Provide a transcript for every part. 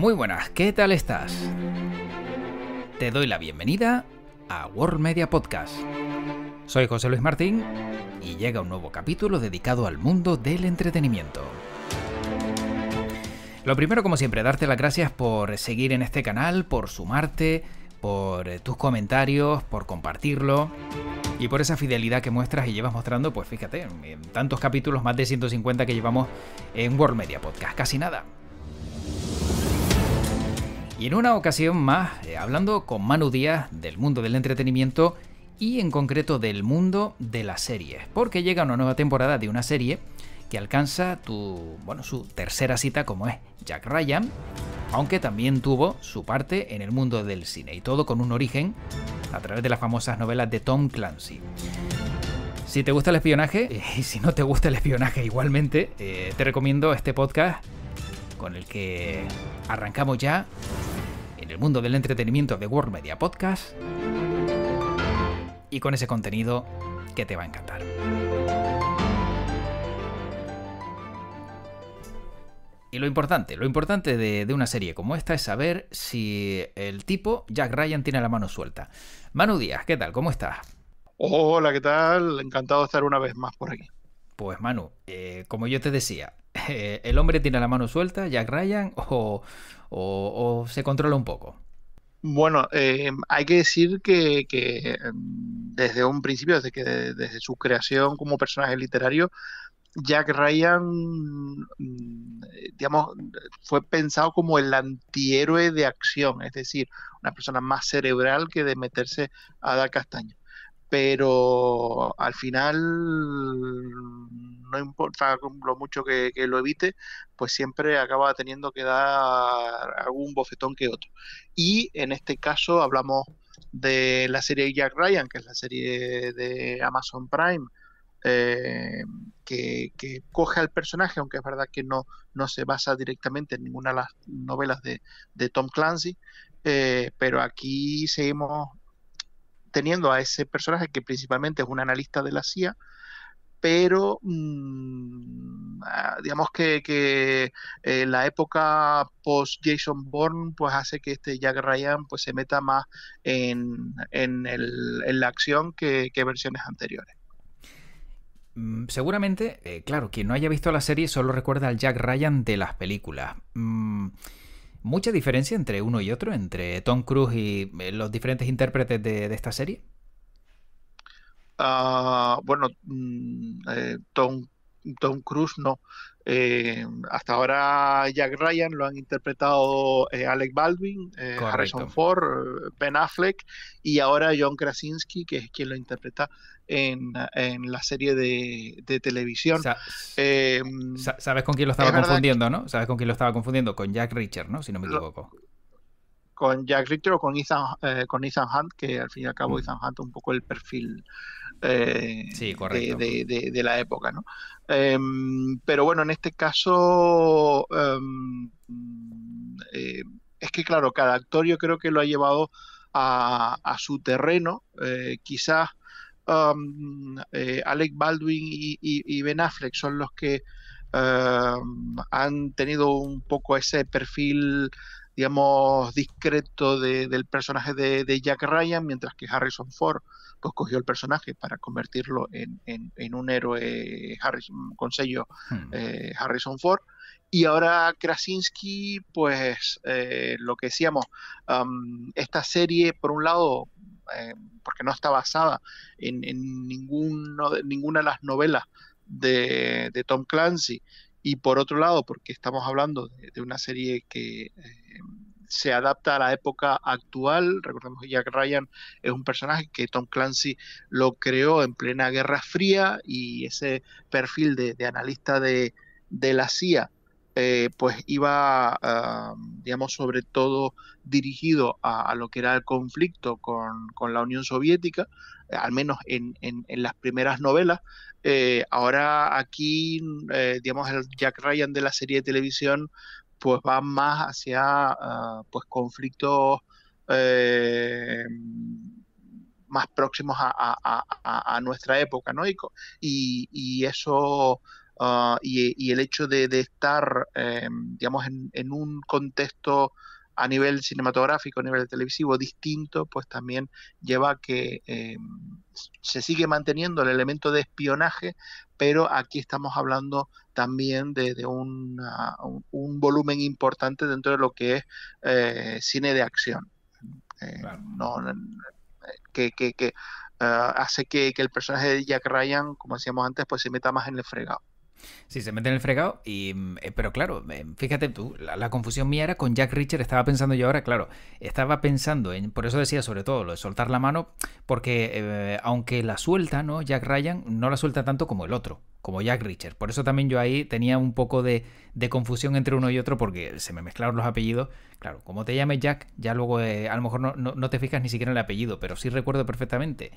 Muy buenas, ¿qué tal estás? Te doy la bienvenida a World Media Podcast. Soy José Luis Martín y llega un nuevo capítulo dedicado al mundo del entretenimiento. Lo primero, como siempre, darte las gracias por seguir en este canal, por sumarte, por eh, tus comentarios, por compartirlo y por esa fidelidad que muestras y llevas mostrando, pues fíjate, en tantos capítulos, más de 150 que llevamos en World Media Podcast, casi nada. Y en una ocasión más, eh, hablando con Manu Díaz del mundo del entretenimiento y en concreto del mundo de las series, porque llega una nueva temporada de una serie que alcanza su tercera cita como es Jack Ryan, aunque también tuvo su parte en el mundo del cine y todo con un origen a través de las famosas novelas de Tom Clancy. Si te gusta el espionaje, y si no te gusta el espionaje igualmente, eh, te recomiendo este podcast con el que arrancamos ya el mundo del entretenimiento de World Media Podcast y con ese contenido que te va a encantar. Y lo importante, lo importante de, una serie como esta es saber si el tipo Jack Ryan tiene la mano suelta. Manu Díaz, ¿qué tal? ¿Cómo estás? Hola, ¿qué tal? Encantado de estar una vez más por aquí. Pues Manu, eh, como yo te decía, eh, ¿el hombre tiene la mano suelta, Jack Ryan, o, o, se controla un poco? Bueno, eh, hay que decir que, em, desde un principio, desde, que, desde su creación como personaje literario, Jack Ryan, mm, digamos, fue pensado como el antihéroe de acción, es decir, una persona más cerebral que de meterse a dar castaño pero al final no importa lo mucho que, lo evite, pues siempre acaba teniendo que dar algún bofetón que otro. Y en este caso hablamos de la serie Jack Ryan, que es la serie de Amazon Prime, eh, que, coge al personaje, aunque es verdad que no, no se basa directamente en ninguna de las novelas de, Tom Clancy, eh, pero aquí seguimos teniendo a ese personaje que principalmente es un analista de la CIA, pero mm, ah, digamos que, eh, la época post Jason Bourne pues hace que este Jack Ryan pues se meta más en, la acción que, versiones anteriores. Mm, seguramente, eh, claro, quien no haya visto la serie solo recuerda al Jack Ryan de las películas. Mm, mucha diferencia entre uno y otro, entre Tom Cruise y eh, los diferentes intérpretes de, esta serie? Ah, bueno, mm, eh, Tom Tom Cruise no. Eh, hasta ahora Jack Ryan lo han interpretado eh, Alec Baldwin, eh, Harrison Ford, Ben Affleck y ahora John Krasinski, que es quien lo interpreta en, la serie de, televisión. Eh, sabes con quién lo estaba confundiendo, ¿no? Sabes con quién lo estaba confundiendo, con Jack Richard, ¿no? Si no me equivoco. con Jack Richard o con Ethan, con Ethan Hunt, que al fin y al cabo mm. Ethan Hunt un poco el perfil eh, de, la época. Em, pero bueno, en este caso, em, eh, es que claro, cada actor yo creo que lo ha llevado a, su terreno, eh, quizás em, Alec Baldwin y, y, Ben Affleck son los que han tenido un poco ese perfil digamos, discreto del personaje de, Jack Ryan, mientras que Harrison Ford pues cogió el personaje para convertirlo en, un héroe Harrison, con sello hmm. eh, Harrison Ford. Y ahora Krasinski, pues eh, lo que decíamos, esta serie, por un lado, eh, porque no está basada en, en ninguna de las novelas de Tom Clancy, y por otro lado, porque estamos hablando de, una serie que eh, se adapta a la época actual, recordemos que Jack Ryan es un personaje que Tom Clancy lo creó en plena Guerra Fría y ese perfil de, analista de, la CIA. Eh, pues iba, ah, digamos, sobre todo dirigido a, lo que era el conflicto con, la Unión Soviética, al menos en, las primeras novelas, eh, ahora aquí, eh, digamos, el Jack Ryan de la serie de televisión, pues va más hacia ah, pues conflictos eh, más próximos a, nuestra época, ¿no? Y, eso... Ah, y, el hecho de, estar, digamos, en, en, un contexto a nivel cinematográfico, a nivel televisivo distinto, pues también lleva a que se sigue manteniendo el elemento de espionaje, pero aquí estamos hablando también de, un, volumen importante dentro de lo que es eh, cine de acción. Eh, eh, que, que, que hace que, que, el personaje de Jack Ryan, como decíamos antes, pues se meta más en el fregado. Sí, se mete en el fregado. Y, mm, eh, pero claro, eh, fíjate tú, la, confusión mía era con Jack Richard. Estaba pensando yo ahora, claro, estaba pensando en. Por eso decía sobre todo lo de soltar la mano, porque eh, aunque la suelta, ¿no? Jack Ryan no la suelta tanto como el otro, como Jack Richard. Por eso también yo ahí tenía un poco de, confusión entre uno y otro, porque se me mezclaron los apellidos. Claro, como te llames Jack, ya luego a lo mejor no, te fijas ni siquiera en el apellido, pero sí recuerdo perfectamente.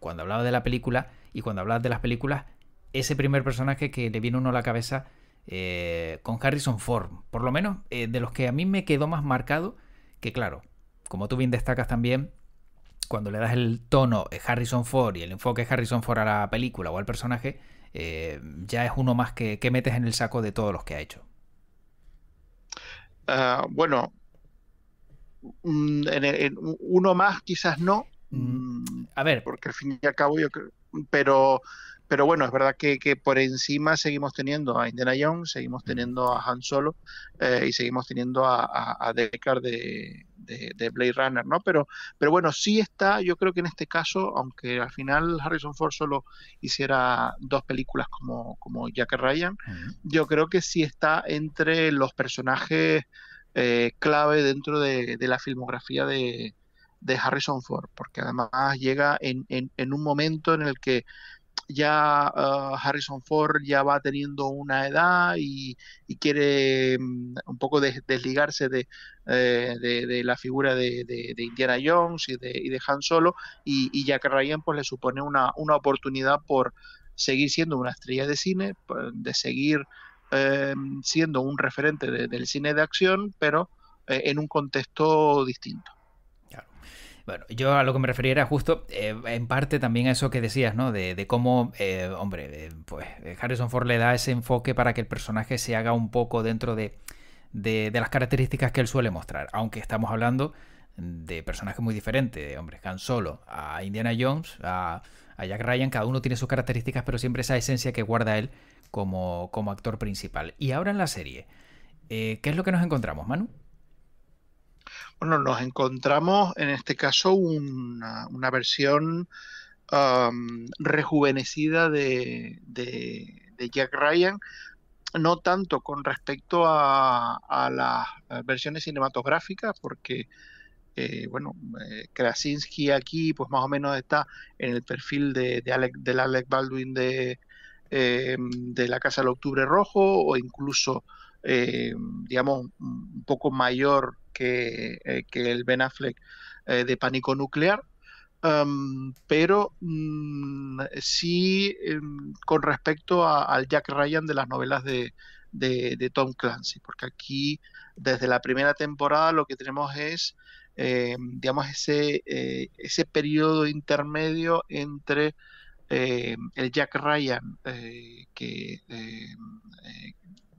cuando hablaba de la película y cuando hablabas de las películas, ese primer personaje que le viene uno a la cabeza eh, con Harrison Ford. Por lo menos eh, de los que a mí me quedó más marcado, que claro, como tú bien destacas también, cuando le das el tono eh, Harrison Ford y el enfoque Harrison Ford a la película o al personaje, ya es uno más que, metes en el saco de todos los que ha hecho. Ah, bueno, mm, en, uno más quizás no. Mm, mm, a ver. Porque al fin y al cabo yo creo... Pero pero bueno, es verdad que, que, por encima seguimos teniendo a Indiana Jones, seguimos teniendo a Han Solo eh, y seguimos teniendo a, a, Deckard de, de, Blade Runner, ¿no? Pero, pero bueno, sí está, yo creo que en este caso, aunque al final Harrison Ford solo hiciera dos películas como, como Jack Ryan, yo creo que sí está entre los personajes eh, clave dentro de, la filmografía de, de Harrison Ford, porque además llega en, en, un momento en el que ya ah, Harrison Ford ya va teniendo una edad y, quiere mm, un poco desligarse eh, de, la figura de, Indiana Jones y de, Han Solo y, Jack Ryan pues le supone una, una oportunidad por seguir siendo una estrella de cine, de seguir em, siendo un referente del cine de acción, pero eh, en un contexto distinto. Bueno, yo a lo que me refería era justo eh, en parte también a eso que decías, ¿no? De, cómo, eh, hombre, pues Harrison Ford le da ese enfoque para que el personaje se haga un poco dentro de, las características que él suele mostrar, aunque estamos hablando de personajes muy diferentes, de hombres Han Solo, a Indiana Jones, a, a, Jack Ryan, cada uno tiene sus características, pero siempre esa esencia que guarda él como, como actor principal. Y ahora en la serie, eh, ¿qué es lo que nos encontramos, Manu? Bueno, nos encontramos en este caso una, versión rejuvenecida de, Jack Ryan, no tanto con respecto a, las versiones cinematográficas, porque eh, bueno, eh, Krasinski aquí pues más o menos está en el perfil de, Alec, del Alec Baldwin de, eh, de La Casa del Octubre Rojo o incluso, digamos, un poco mayor eh, que, el Ben Affleck eh, de Pánico Nuclear. Em, pero mm, sí em, con respecto al Jack Ryan de las novelas de, Tom Clancy, porque aquí desde la primera temporada lo que tenemos es, eh, digamos, ese, ese periodo intermedio entre el Jack Ryan que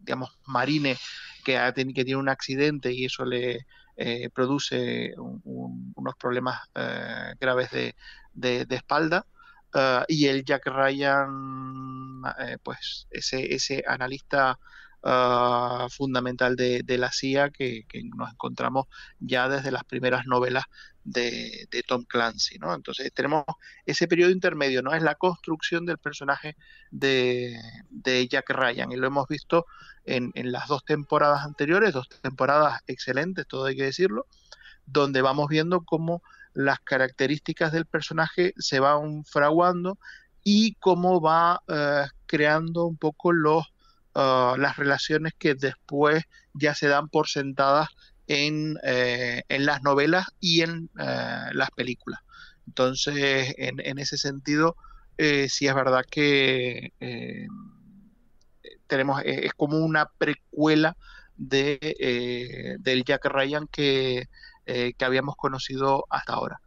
digamos, marine que, tiene un accidente y eso le eh, produce unos problemas eh, graves de, espalda. Eh, y el Jack Ryan, pues ese, ese analista Ah, fundamental de, la CIA que, nos encontramos ya desde las primeras novelas de, Tom Clancy. Entonces tenemos ese periodo intermedio, ¿no? es la construcción del personaje de, Jack Ryan y lo hemos visto en, las dos temporadas anteriores, dos temporadas excelentes, todo hay que decirlo, donde vamos viendo cómo las características del personaje se van fraguando y cómo va eh, creando un poco los Ah, las relaciones que después ya se dan por sentadas en, eh, las novelas y en eh, las películas. Entonces, en, ese sentido, eh, sí es verdad que tenemos, es como una precuela de, del Jack Ryan que, que habíamos conocido hasta ahora.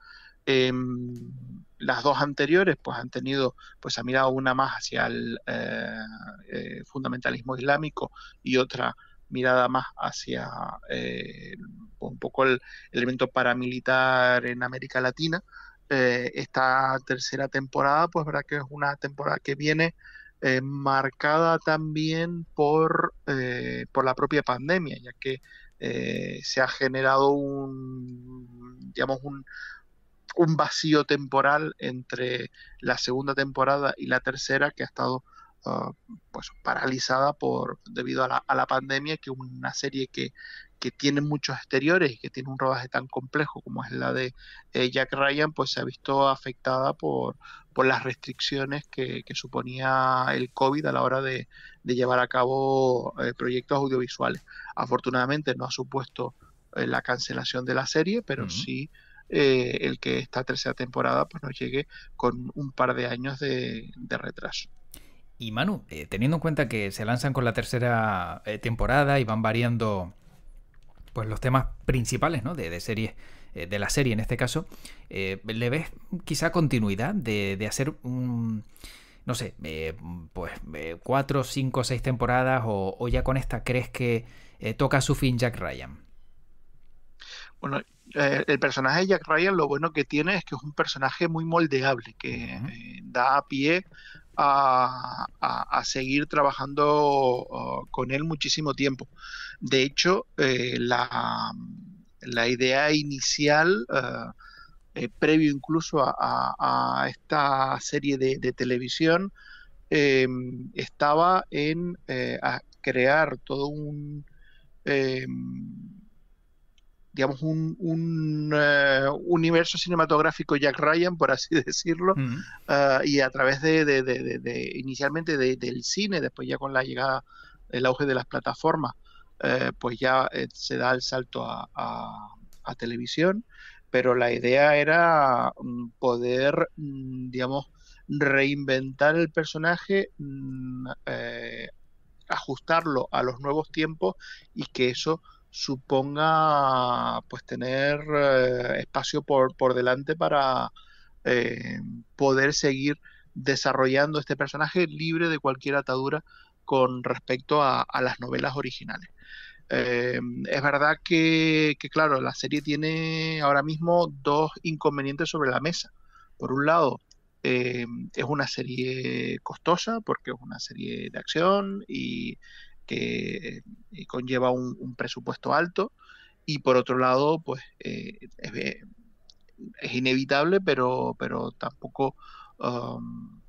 Em, las dos anteriores pues han tenido pues ha mirado una más hacia el eh, eh, fundamentalismo islámico y otra mirada más hacia eh, un poco el, elemento paramilitar en América Latina esta tercera temporada pues verá que es una temporada que viene marcada también por por la propia pandemia ya que se ha generado un digamos un un vacío temporal entre la segunda temporada y la tercera que ha estado ah, pues paralizada por debido a la, pandemia que una serie que, tiene muchos exteriores y que tiene un rodaje tan complejo como es la de eh, Jack Ryan, pues se ha visto afectada por, las restricciones que, suponía el COVID a la hora de, llevar a cabo eh, proyectos audiovisuales. Afortunadamente no ha supuesto eh, la cancelación de la serie, pero sí eh, el que esta tercera temporada pues, nos llegue con un par de años de, retraso. Y Manu, eh, teniendo en cuenta que se lanzan con la tercera eh, temporada y van variando pues los temas principales ¿no? de, series de la serie en este caso, ¿le ves quizá continuidad de, hacer un, no sé, pues cuatro, cinco, seis temporadas o, o ya con esta crees que toca su fin Jack Ryan? Bueno, eh, el personaje de Jack Ryan lo bueno que tiene es que es un personaje muy moldeable, que eh, da pie a, pie a seguir trabajando oh, con él muchísimo tiempo. De hecho, eh, la, idea inicial, previo incluso a, esta serie de, de televisión, em, estaba en crear todo un em, digamos, un, eh, universo cinematográfico Jack Ryan, por así decirlo, mm. ah, y a través de, inicialmente del cine, después ya con la llegada, el auge de las plataformas, eh, pues ya eh, se da el salto a, televisión, pero la idea era mm, poder, mm, digamos, reinventar el personaje, ajustarlo a los nuevos tiempos y que eso suponga pues tener eh, espacio por, por, delante para eh, poder seguir desarrollando este personaje libre de cualquier atadura con respecto a, las novelas originales. Eh, es verdad que, claro, la serie tiene ahora mismo dos inconvenientes sobre la mesa. Por un lado, es una serie costosa porque es una serie de acción y, que eh, conlleva un, presupuesto alto y por otro lado, pues eh, es, inevitable, pero, pero tampoco um,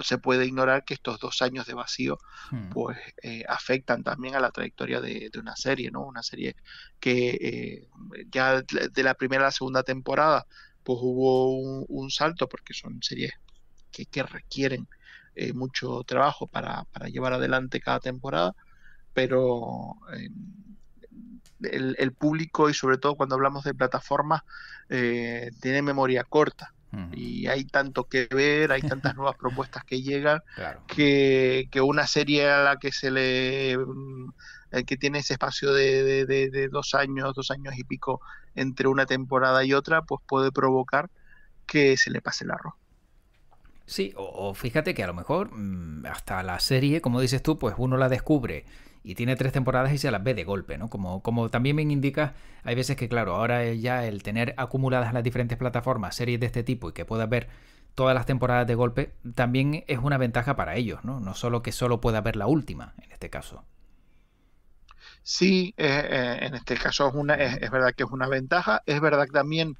se puede ignorar que estos dos años de vacío hmm. pues eh, afectan también a la trayectoria de, una serie, ¿no? Una serie que ya de la primera a la segunda temporada pues hubo un, salto porque son series que requieren eh, mucho trabajo para, llevar adelante cada temporada, pero eh, el, público y sobre todo cuando hablamos de plataformas eh, tiene memoria corta. Y hay tanto que ver, hay tantas nuevas propuestas que llegan, que, una serie a la que se le mm, que tiene ese espacio de, de, dos años, dos años y pico entre una temporada y otra, pues puede provocar que se le pase el arroz. Sí, o, fíjate que a lo mejor mm, hasta la serie, como dices tú, pues uno la descubre y tiene tres temporadas y se las ve de golpe, ¿no? Como, como también me indicas, hay veces que, claro, ahora ya el tener acumuladas las diferentes plataformas series de este tipo y que pueda ver todas las temporadas de golpe, también es una ventaja para ellos, ¿no? No solo que solo pueda ver la última, en este caso. Sí, eh, eh, en este caso es, una, es, verdad que es una ventaja. Es verdad también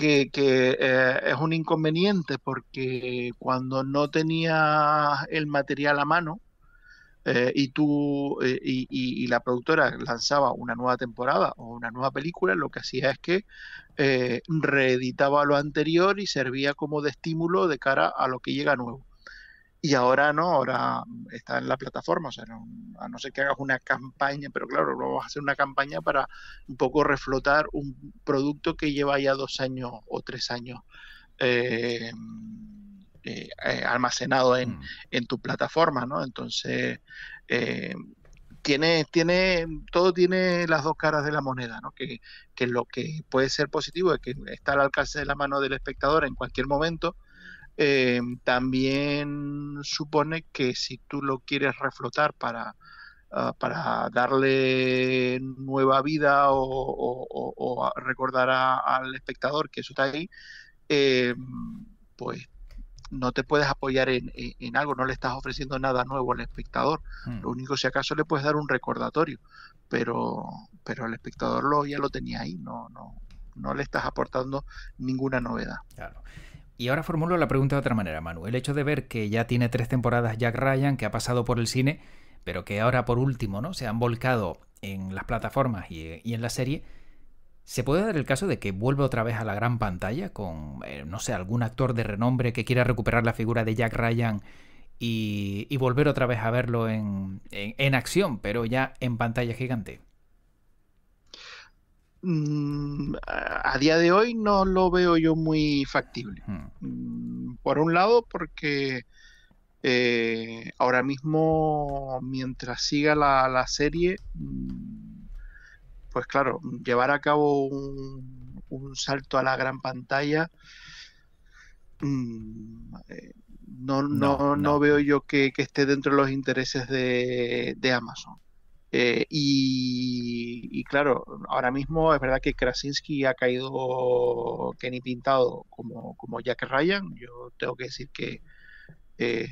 que, eh, es un inconveniente porque cuando no tenía el material a mano eh, y tú eh, y, la productora lanzaba una nueva temporada o una nueva película, lo que hacía es que reeditaba lo anterior y servía como de estímulo de cara a lo que llega nuevo y ahora no, ahora está en la plataforma, o sea, no, a no ser que hagas una campaña, pero claro, vamos a hacer una campaña para un poco reflotar un producto que lleva ya dos años o tres años eh, eh, eh, almacenado en, mm. en, tu plataforma, ¿no? Entonces, tiene, tiene, todo tiene las dos caras de la moneda, ¿no? Que, que lo que puede ser positivo es que está al alcance de la mano del espectador en cualquier momento, Em, también supone que si tú lo quieres reflotar para, ah, para darle nueva vida o, recordar al espectador que eso está ahí, em, pues no te puedes apoyar en, algo, no le estás ofreciendo nada nuevo al espectador. Mm. Lo único, si acaso, le puedes dar un recordatorio, pero, pero el espectador lo, ya lo tenía ahí, no, no, no le estás aportando ninguna novedad. Claro. Y ahora formulo la pregunta de otra manera, Manu. El hecho de ver que ya tiene tres temporadas Jack Ryan, que ha pasado por el cine, pero que ahora por último ¿no? se han volcado en las plataformas y, en la serie, ¿se puede dar el caso de que vuelva otra vez a la gran pantalla con, eh, no sé, algún actor de renombre que quiera recuperar la figura de Jack Ryan y, volver otra vez a verlo en acción, pero ya en pantalla gigante? Mm, a día de hoy no lo veo yo muy factible. Hmm. Mm, por un lado, porque eh, ahora mismo, mientras siga la, serie, mm, pues claro, llevar a cabo un, salto a la gran pantalla, eh, no, no, no, veo yo que, que, esté dentro de los intereses de, de Amazon. Eh, y, claro, ahora mismo es verdad que Krasinski ha caído Kenny Pintado como, como Jack Ryan. Yo tengo que decir que eh,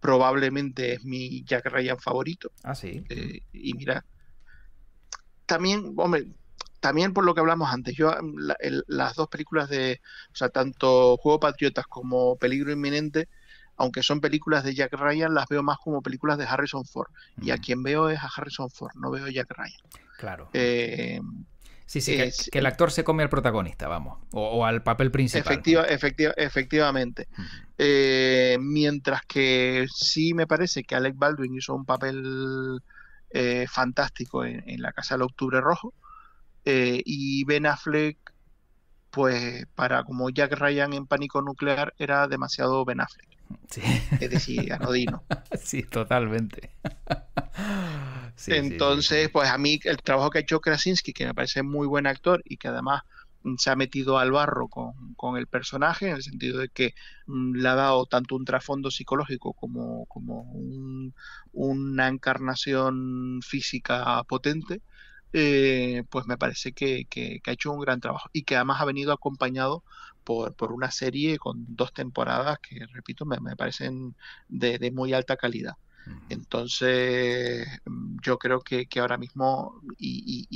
probablemente es mi Jack Ryan favorito. Ah, eh, y mira, también, hombre, también por lo que hablamos antes, yo las dos películas de, o sea, tanto Juego Patriotas como Peligro Inminente, aunque son películas de Jack Ryan, las veo más como películas de Harrison Ford. Y a quien veo es a Harrison Ford, no veo a Jack Ryan. Claro. Eh, sí, sí, que, el actor se come al protagonista, vamos, o, al papel principal. Efectiva, efectivamente. Eh, mientras que sí me parece que Alec Baldwin hizo un papel eh, fantástico en, en, La Casa del Octubre Rojo. y Ben Affleck pues para como Jack Ryan en Pánico Nuclear era demasiado Ben Sí. Es decir, anodino. Sí, totalmente. Entonces, pues a mí el trabajo que ha hecho Krasinski, que me parece muy buen actor y que además mm, se ha metido al barro con, con, el personaje, en el sentido de que mm, le ha dado tanto un trasfondo psicológico como, como una encarnación física potente, eh, pues me parece que, ha hecho un gran trabajo y que además ha venido acompañado por, una serie con dos temporadas que, repito, me, parecen de, muy alta calidad. Entonces, mm, yo creo que, ahora mismo, y,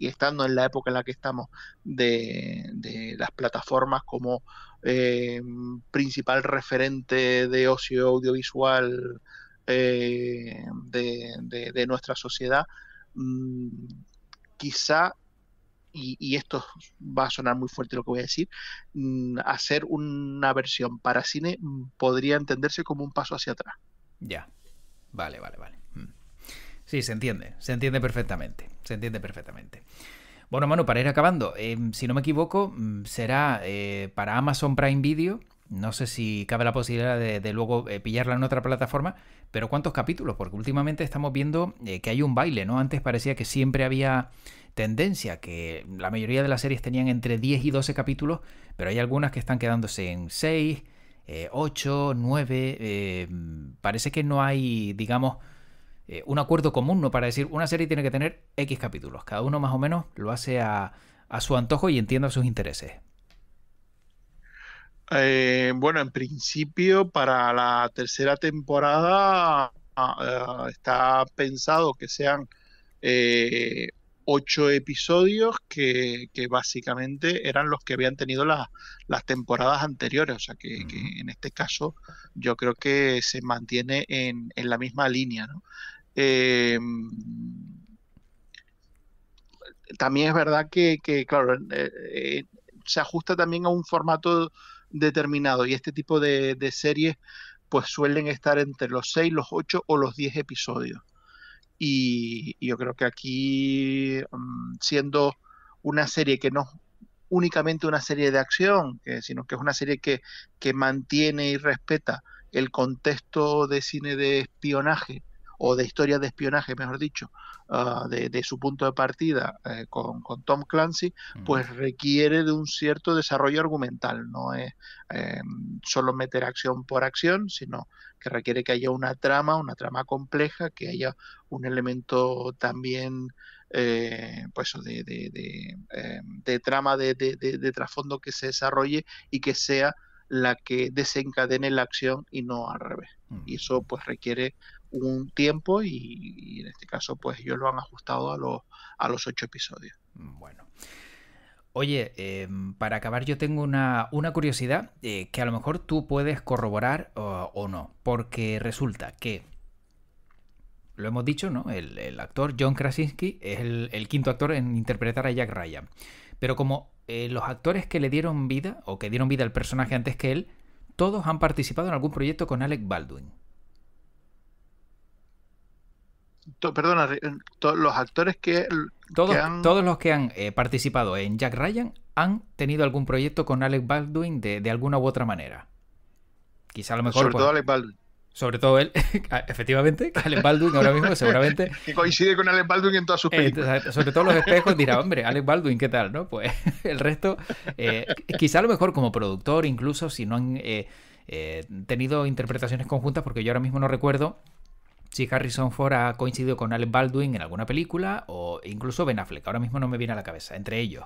estando en la época en la que estamos, de, las plataformas como eh, principal referente de ocio audiovisual eh, de, nuestra sociedad, Mm, quizá, y, esto va a sonar muy fuerte lo que voy a decir, mm, hacer una versión para cine mm, podría entenderse como un paso hacia atrás. Ya, vale, vale, vale. Sí, se entiende, se entiende perfectamente, se entiende perfectamente. Bueno, Manu, para ir acabando, em, si no me equivoco, será eh, para Amazon Prime Video. No sé si cabe la posibilidad de, luego eh, pillarla en otra plataforma, pero ¿cuántos capítulos? Porque últimamente estamos viendo eh, que hay un baile, ¿no? Antes parecía que siempre había tendencia, que la mayoría de las series tenían entre 10 y 12 capítulos, pero hay algunas que están quedándose en 6, 8, 9. parece que no hay, digamos, eh, un acuerdo común, ¿no? Para decir, una serie tiene que tener X capítulos. Cada uno más o menos lo hace a, a su antojo y entiende sus intereses. Eh, bueno, en principio para la tercera temporada ah, está pensado que sean eh, ocho episodios que, básicamente eran los que habían tenido las temporadas anteriores. O sea que, en este caso yo creo que se mantiene en, la misma línea. Eh, también es verdad que, claro, se ajusta también a un formato determinado. Y este tipo de, series pues suelen estar entre los 6, los 8 o los 10 episodios. Y, yo creo que aquí, mm, siendo una serie que no únicamente una serie de acción, sino que es una serie que, que, mantiene y respeta el contexto de cine de espionaje o de historia de espionaje, mejor dicho, ah, de, su punto de partida eh, con, Tom Clancy, pues requiere de un cierto desarrollo argumental. No es em, solo meter acción por acción, sino que requiere que haya una trama, una trama compleja, que haya un elemento también eh, pues em, de, trama de, trasfondo que se desarrolle y que sea la que desencadene la acción y no al revés. Y eso pues requiere un tiempo y, en este caso pues ellos lo han ajustado a los, a los ocho episodios. Mm, bueno. Oye, em, para acabar yo tengo una, curiosidad eh, que a lo mejor tú puedes corroborar o, no, porque resulta que, lo hemos dicho, ¿no? El, actor John Krasinski es el, quinto actor en interpretar a Jack Ryan, pero como eh, los actores que le dieron vida o que dieron vida al personaje antes que él, todos han participado en algún proyecto con Alec Baldwin. perdona, eh, los actores que, todos, todos los que han eh, participado en Jack Ryan han tenido algún proyecto con Alec Baldwin de, alguna u otra manera. Quizá a lo mejor. Sobre pues, todo Alec Baldwin. Sobre todo él, efectivamente, Alec Baldwin ahora mismo, seguramente. coincide con Alec Baldwin en todas sus eh, películas. sobre todo los espejos dirá, hombre, Alec Baldwin, ¿qué tal? ¿No? Pues el resto, quizá a lo mejor como productor, incluso si no han tenido interpretaciones conjuntas, porque yo ahora mismo no recuerdo si Harrison Ford ha coincidido con Alec Baldwin en alguna película o incluso Ben Affleck. Ahora mismo no me viene a la cabeza, entre ellos.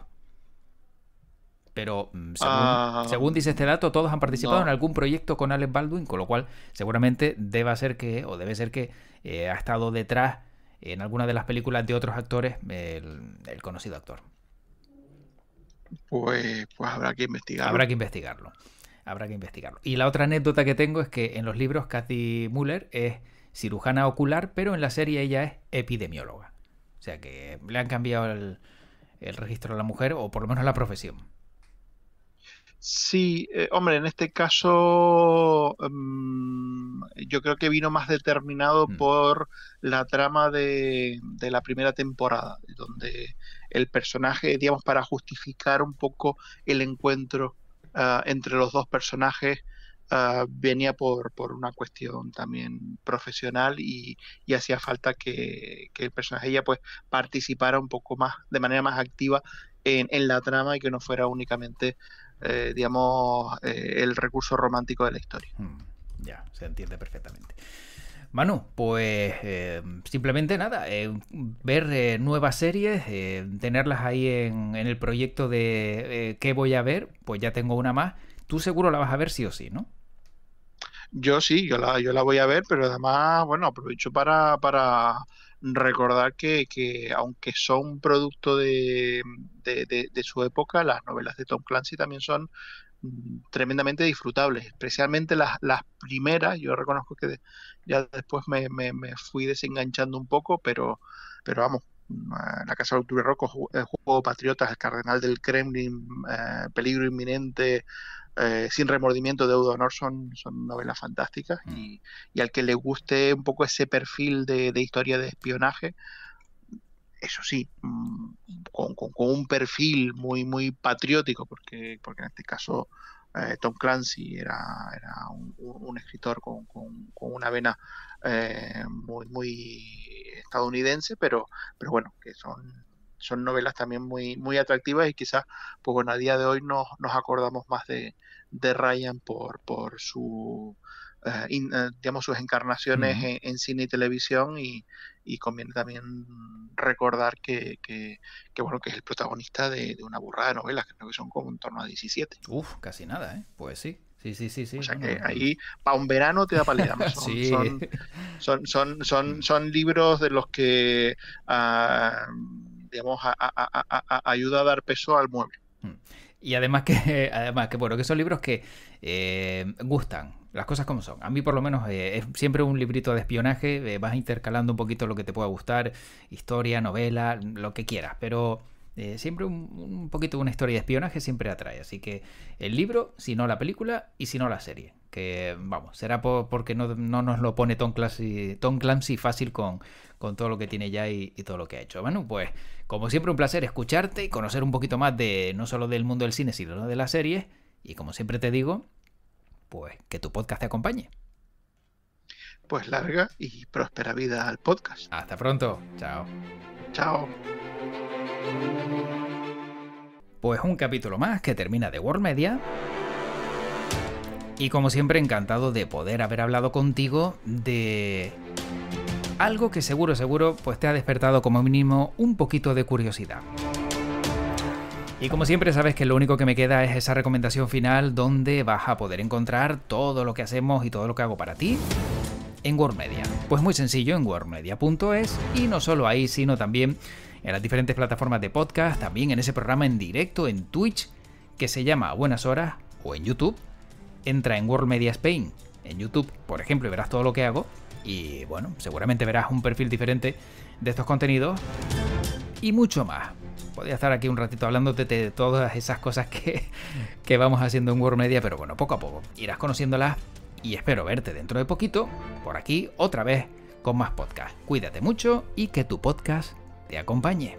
Pero mm, ah. según, dice este dato, todos han participado en algún proyecto con Alec Baldwin, con lo cual seguramente deba ser que, o debe ser que eh, ha estado detrás en alguna de las películas de otros actores el, conocido actor. Pues, pues habrá que investigarlo. Habrá que investigarlo. Habrá que investigarlo. Y la otra anécdota que tengo es que en los libros Kathy Muller es cirujana ocular, pero en la serie ella es epidemióloga. O sea que le han cambiado el, registro a la mujer o por lo menos la profesión. Sí, eh, hombre, en este caso mm, yo creo que vino más determinado mm. por la trama de, la primera temporada, donde el personaje, digamos, para justificar un poco el encuentro ah, entre los dos personajes, Ah, venía por, una cuestión también profesional y, hacía falta que, el personaje ella pues participara un poco más, de manera más activa en, en la trama y que no fuera únicamente, eh, digamos, eh, el recurso romántico de la historia. Mm, ya, se entiende perfectamente. Manu, pues eh, simplemente nada, ver nuevas series, tenerlas ahí en, en, el proyecto de qué voy a ver, pues ya tengo una más. Tú seguro la vas a ver sí o sí, ¿no? Yo sí, yo la, yo la voy a ver, pero además, bueno, aprovecho para, para recordar que, que aunque son producto de, de, su época, las novelas de Tom Clancy también son mm, tremendamente disfrutables, especialmente las, las primeras, yo reconozco que ya después me, me, fui desenganchando un poco, pero, pero vamos, mm, eh, La Casa de Octubre Rojo, el Juego Patriotas, El Cardenal del Kremlin, mm, eh, Peligro Inminente, eh, Sin Remordimiento, de Honor son, son novelas fantásticas y, mm. y, al que le guste un poco ese perfil de, de historia de espionaje, eso sí, mm, con, con, un perfil muy, muy patriótico, porque, porque en este caso eh, Tom Clancy era, era un, escritor con, una vena eh, muy, muy estadounidense, pero, pero bueno, que son son novelas también muy, muy atractivas y quizás, pues bueno, a día de hoy nos, nos acordamos más de, Ryan por, por su... Eh, eh, digamos, sus encarnaciones en, cine y televisión y, y conviene también recordar que, que, bueno, que es el protagonista de, una burrada de novelas, que creo que son como en torno a 17. Uf, casi nada, ¿eh? Pues sí. Sí, sí, sí, sí. O sea que ahí, para un verano te da palidad. Son, son, son, son, libros de los que ah, ayuda a dar peso al mueble. Mm. Y además que, además que bueno, que son libros que eh, gustan, las cosas como son. A mí por lo menos eh, es siempre un librito de espionaje, eh, vas intercalando un poquito lo que te pueda gustar, historia, novela, lo que quieras, pero siempre un, un, poquito una historia de espionaje siempre atrae. Así que el libro, si no la película y si no la serie que vamos, será porque no, nos lo pone Tom Clancy, Tom Clancy fácil con, todo lo que tiene ya y, todo lo que ha hecho. Bueno, pues como siempre un placer escucharte y conocer un poquito más de no solo del mundo del cine, sino de la serie Y como siempre te digo, pues que tu podcast te acompañe. Pues larga y próspera vida al podcast. Hasta pronto. Chao. Chao. Pues un capítulo más que termina de World Media. Y como siempre, encantado de poder haber hablado contigo de algo que seguro, seguro, pues te ha despertado como mínimo un poquito de curiosidad. Y como siempre sabes que lo único que me queda es esa recomendación final donde vas a poder encontrar todo lo que hacemos y todo lo que hago para ti en WordMedia. Pues muy sencillo en wordmedia.es y no solo ahí, sino también en las diferentes plataformas de podcast, también en ese programa en directo en Twitch que se llama Buenas Horas o en YouTube entra en World Media Spain, en YouTube, por ejemplo, y verás todo lo que hago. Y bueno, seguramente verás un perfil diferente de estos contenidos y mucho más. Podría estar aquí un ratito hablándote de todas esas cosas que, que vamos haciendo en World Media, pero bueno, poco a poco irás conociéndolas y espero verte dentro de poquito por aquí otra vez con más podcast. Cuídate mucho y que tu podcast te acompañe.